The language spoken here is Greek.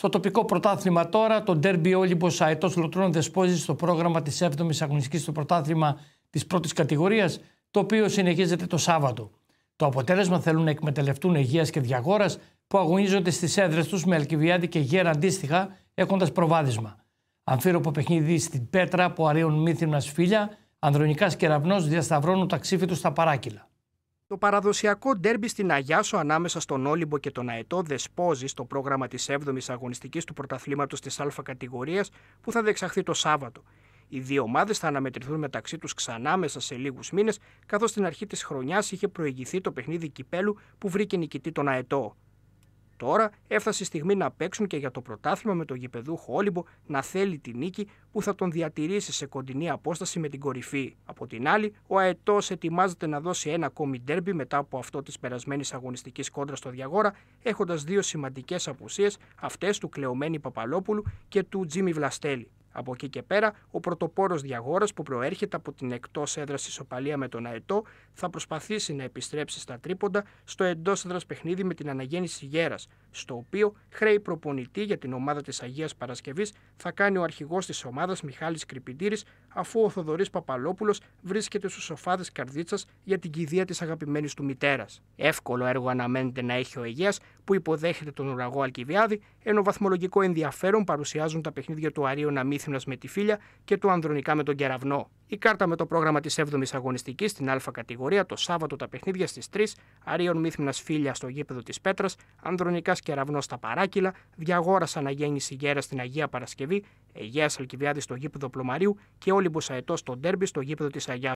Στο τοπικό πρωτάθλημα τώρα, το ντέρμπι Όλυμπος Αετός Λωτρών δεσπόζει στο πρόγραμμα της 7 η αγωνιστικής στο πρωτάθλημα της πρώτης κατηγορίας, το οποίο συνεχίζεται το Σάββατο. Το αποτέλεσμα θέλουν να εκμεταλλευτούν Αιγεία και Διαγόρας που αγωνίζονται στις έδρες τους με Αλκιβιάδη και Γέρα αντίστοιχα, έχοντας προβάδισμα. Αμφίροπο παιχνίδι στην Πέτρα που αρέουν Μύθινας Φίλια, Ανδρονικάς Κεραυνός διασταυρώνουν τα τους στα παράκυλα. Το παραδοσιακό ντέρμπι στην Αγιάσο ανάμεσα στον Όλυμπο και τον Αετό δεσπόζει στο πρόγραμμα της 7η αγωνιστικής του πρωταθλήματος της Α κατηγορίας που θα δεξαχθεί το Σάββατο. Οι δύο ομάδες θα αναμετρηθούν μεταξύ τους ξανά μέσα σε λίγους μήνες, καθώς στην αρχή της χρονιάς είχε προηγηθεί το παιχνίδι κυπέλου που βρήκε νικητή τον Αετό. Τώρα έφτασε η στιγμή να παίξουν και για το πρωτάθλημα με τον γηπεδού Όλυμπο να θέλει τη νίκη που θα τον διατηρήσει σε κοντινή απόσταση με την κορυφή. Από την άλλη, ο Αετό ετοιμάζεται να δώσει ένα ακόμη ντέρμπι μετά από αυτό της περασμένης αγωνιστικής κόντρας στο Διαγόρα, έχοντας δύο σημαντικές απουσίες, αυτές του κλεωμένη Παπαλόπουλου και του Τζίμι Βλαστέλη. Από εκεί και πέρα, ο πρωτοπόρος Διαγόρας που προέρχεται από την εκτός έδρας ισοπαλία με τον Αετό θα προσπαθήσει να επιστρέψει στα τρίποντα στο εντός έδρας παιχνίδι με την αναγέννηση Γέρας, στο οποίο χρέη προπονητή για την ομάδα της Αγίας Παρασκευής θα κάνει ο αρχηγός της ομάδας Μιχάλης Κρυπιντήρη αφού ο Θοδωρής Παπαλόπουλος βρίσκεται στους σοφάδες καρδίτσας για την κηδεία της αγαπημένης του μητέρας. Εύκολο έργο αναμένεται να έχει ο Αιγαίας που υποδέχεται τον ουραγό Αλκιβιάδη, ενώ βαθμολογικό ενδιαφέρον παρουσιάζουν τα παιχνίδια του Αρίωνα Μύθυνα με τη φίλια και του Ανδρονικά με τον Κεραυνό. Η κάρτα με το πρόγραμμα της 7η Αγωνιστικής στην Α κατηγορία το Σάββατο τα παιχνίδια στις 3, Αρίων Μύθμινας Φίλια στο γήπεδο της Πέτρας, Ανδρονικάς Κεραυνό στα Παράκυλα, Διαγόρα Αναγέννηση Γέρα στην Αγία Παρασκευή, Αιγαίας Αλκιβιάδης στο γήπεδο Πλωμαρίου και Όλυμπος Αετός στο Ντέρμπι στο γήπεδο της Αγιάς